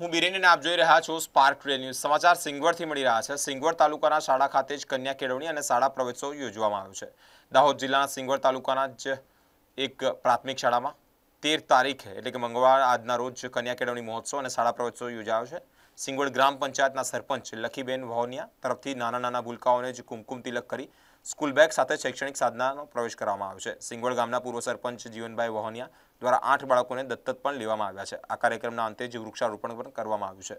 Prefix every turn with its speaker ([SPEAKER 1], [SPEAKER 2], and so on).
[SPEAKER 1] હું બિરેન આપ જોઈ રહ્યા છો સ્પાર્ક રેલ ન્યૂઝ સમાચાર સિંગવડથી મળી રહ્યા છે સિંગવડ તાલુકાના શાળા ખાતે જ કન્યા કેળવણી અને શાળા પ્રવેશોત્સવ યોજવામાં આવ્યો છે દાહોદ જિલ્લાના સિંગવડ તાલુકાના જ એક પ્રાથમિક શાળામાં તેર તારીખે એટલે કે મંગળવાર આજના રોજ કન્યા કેળવણી મહોત્સવ અને શાળા પ્રવેશોત્સવ યોજાયો છે સિંગોડ ગ્રામ પંચાયતના સરપંચ લખીબેન વહોનિયા તરફથી નાના નાના ભૂલકાઓને જ કુમકુમ તિલક કરી સ્કૂલ બેગ સાથે શૈક્ષણિક સાધનાનો પ્રવેશ કરવામાં આવ્યો છે સિંગોડ ગામના પૂર્વ સરપંચ જીવનભાઈ વહોનિયા દ્વારા આઠ બાળકોને દત્તક પણ લેવામાં આવ્યા છે આ કાર્યક્રમના અંતે જ વૃક્ષારોપણ પણ કરવામાં આવ્યું છે